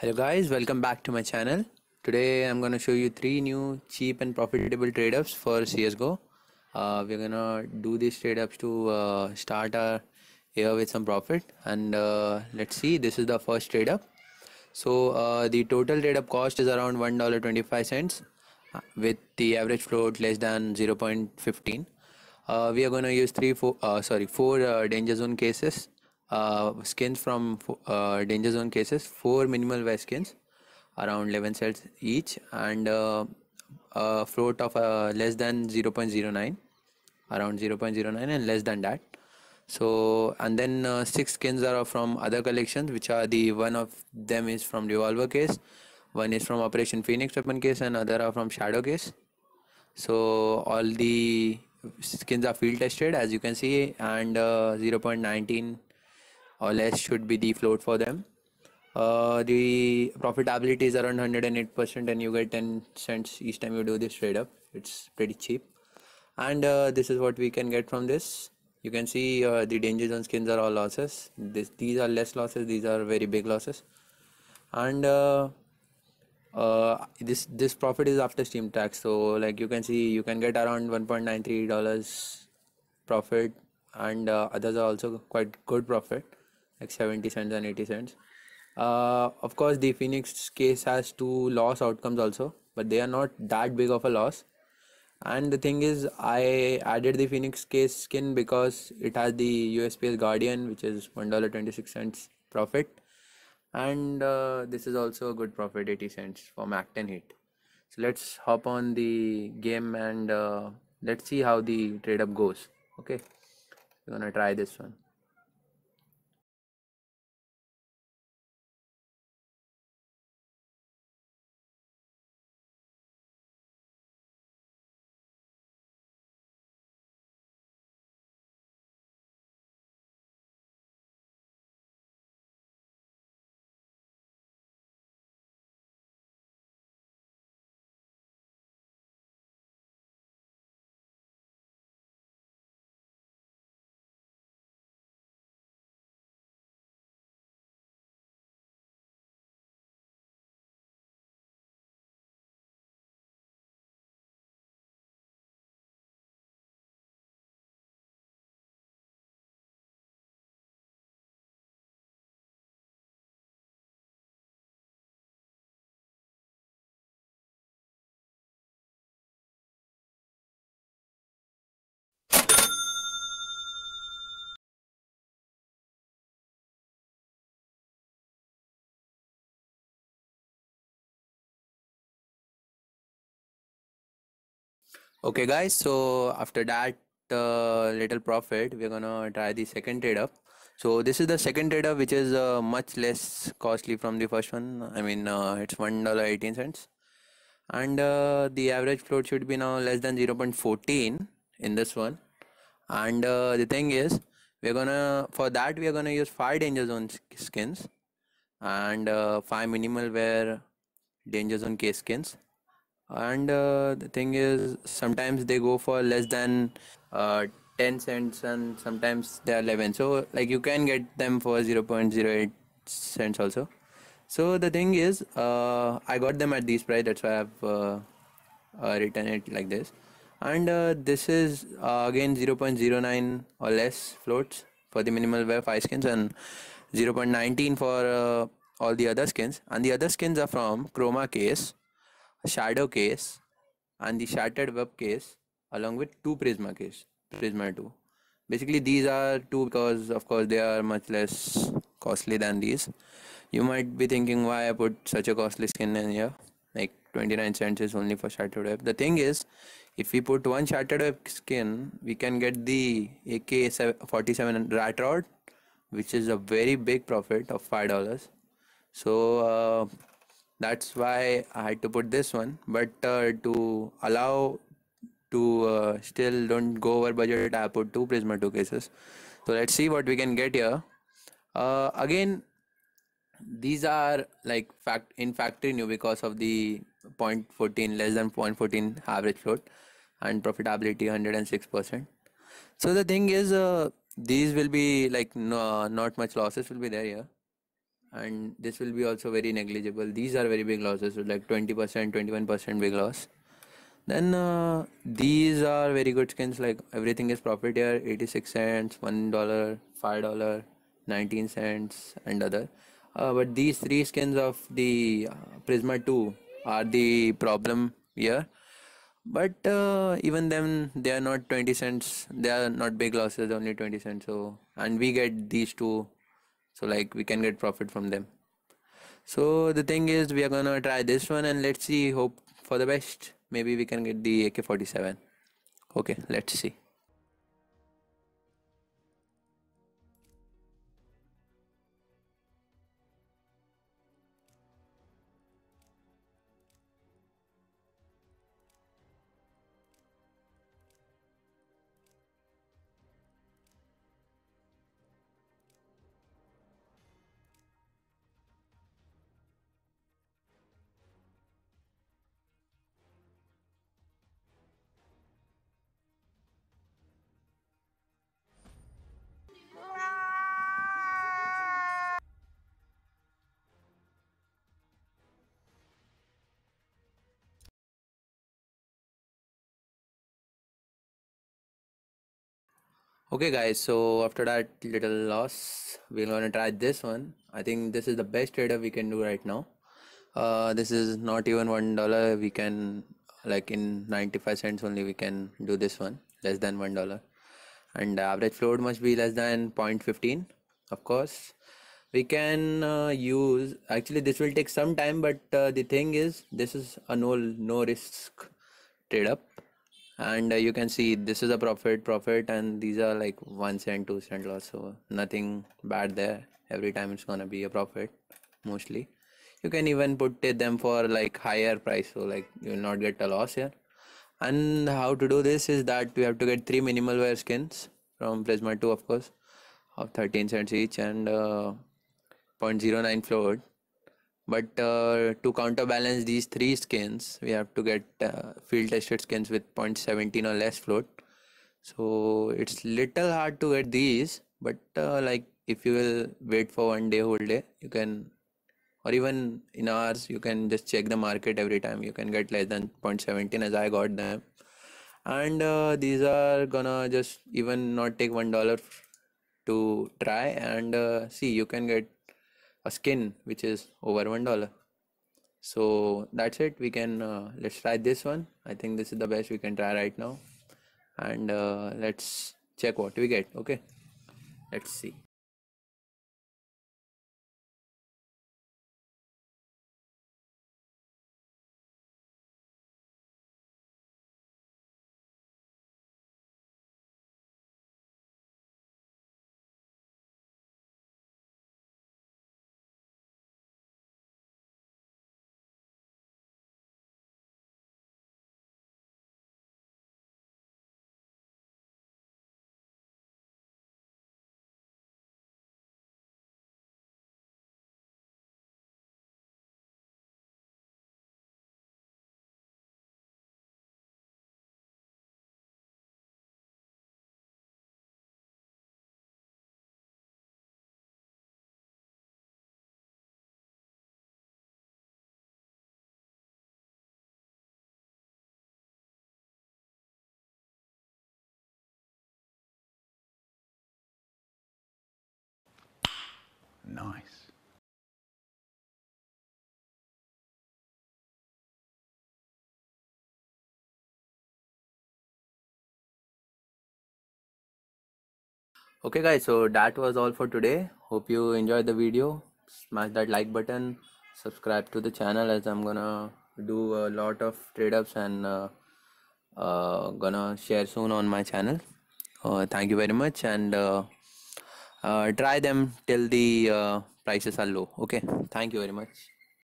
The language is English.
hello guys welcome back to my channel today i'm going to show you three new cheap and profitable trade-ups for csgo uh, we're gonna do these trade-ups to uh, start our year with some profit and uh, let's see this is the first trade-up so uh, the total trade-up cost is around one dollar 25 cents uh, with the average float less than 0.15 uh, we are going to use three four sorry four danger zone cases uh, skins from uh, danger zone cases, four minimal wear skins, around 11 cells each, and uh, a float of uh, less than 0.09, around 0.09 and less than that. So, and then uh, six skins are from other collections, which are the one of them is from Revolver case, one is from Operation Phoenix weapon case, and other are from Shadow case. So, all the skins are field tested as you can see, and uh, 0.19 or less should be the float for them. Uh, the profitability is around 108% and you get 10 cents each time you do this trade up. It's pretty cheap. And uh, this is what we can get from this. You can see uh, the danger zone skins are all losses. This, these are less losses. These are very big losses. And uh, uh, this this profit is after steam tax so like you can see you can get around 1.93 dollars profit and uh, others are also quite good profit like 70 cents and 80 cents uh, of course the phoenix case has two loss outcomes also but they are not that big of a loss and the thing is i added the phoenix case skin because it has the usps guardian which is $1.26 profit and uh, this is also a good profit 80 cents for mac 10 hit so let's hop on the game and uh, let's see how the trade up goes okay we're gonna try this one Okay, guys. So after that uh, little profit, we're gonna try the second trade up. So this is the second trade up, which is uh, much less costly from the first one. I mean, uh, it's one dollar eighteen cents, and uh, the average float should be now less than zero point fourteen in this one. And uh, the thing is, we're gonna for that we're gonna use five danger zone skins and uh, five minimal wear danger zone case skins and uh, the thing is sometimes they go for less than uh, 10 cents and sometimes they are 11 so like you can get them for 0.08 cents also so the thing is uh, i got them at this price that's why i've uh, uh, written it like this and uh, this is again 0.09 or less floats for the minimal wear 5 skins and 0.19 for all the other skins and the other skins are from chroma case Shadow case and the shattered web case along with two Prisma case, Prisma 2. Basically these are two because of course they are much less costly than these. You might be thinking why I put such a costly skin in here like 29 cents is only for shattered web. The thing is if we put one shattered web skin we can get the AK-47 rat rod which is a very big profit of $5. So uh, that's why I had to put this one but uh, to allow to uh, still don't go over budget I put two Prisma 2 cases so let's see what we can get here uh, again these are like fact in factory new because of the 0.14 less than 0.14 average float and profitability 106% so the thing is uh, these will be like no, not much losses will be there here and this will be also very negligible these are very big losses so like 20% 21% big loss then uh, these are very good skins like everything is profit here 86 cents 1 dollar 5 dollar 19 cents and other uh, but these three skins of the uh, prisma 2 are the problem here but uh, even then they are not 20 cents they are not big losses only 20 cents so and we get these two so like we can get profit from them so the thing is we are gonna try this one and let's see hope for the best maybe we can get the ak-47 okay let's see okay guys so after that little loss we're gonna try this one i think this is the best trader we can do right now uh, this is not even one dollar we can like in 95 cents only we can do this one less than one dollar and the average float must be less than 0.15 of course we can uh, use actually this will take some time but uh, the thing is this is a no no risk trade up and uh, you can see this is a profit profit and these are like one cent two cent loss so nothing bad there every time it's gonna be a profit mostly you can even put them for like higher price so like you will not get a loss here and how to do this is that we have to get three minimal wear skins from prisma 2 of course of 13 cents each and uh, 0.09 float but uh, to counterbalance these three skins we have to get uh, field tested skins with 0.17 or less float so it's little hard to get these but uh, like if you will wait for one day whole day you can or even in hours you can just check the market every time you can get less than 0.17 as i got them and uh, these are gonna just even not take one dollar to try and uh, see you can get a skin which is over one dollar so that's it we can uh, let's try this one i think this is the best we can try right now and uh, let's check what we get okay let's see Nice okay guys so that was all for today hope you enjoyed the video smash that like button subscribe to the channel as i'm gonna do a lot of trade ups and uh, uh, gonna share soon on my channel uh, thank you very much and uh, uh, try them till the uh, prices are low okay thank you very much